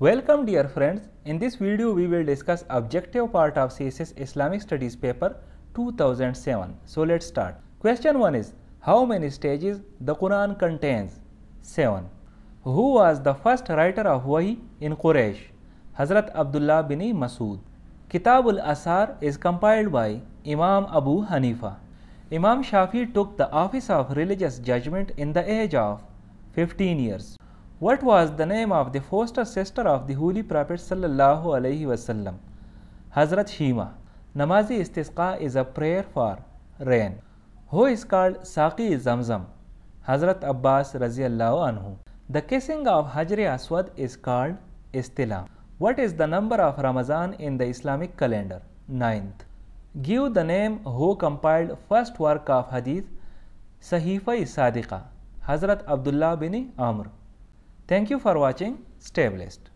Welcome dear friends, in this video we will discuss objective part of CSS Islamic Studies paper 2007. So let's start. Question 1 is, how many stages the Quran contains? 7. Who was the first writer of Wahi in Quraysh? Hazrat Abdullah bin Masood. Kitabul Asar is compiled by Imam Abu Hanifa. Imam Shafi took the office of religious judgment in the age of 15 years. What was the name of the foster sister of the Holy Prophet Sallallahu Alaihi Wasallam? Hazrat Shima. Namazi istisqa is a prayer for rain. Who is called Saqi Zamzam? Hazrat Abbas Raziallahu Anhu. The kissing of Hajri Aswad is called Istila. What is the number of Ramadan in the Islamic calendar? 9th. Give the name who compiled first work of Hadith, Sahifa-i Sadiqa, Hazrat Abdullah bin Amr. Thank you for watching Stay blessed.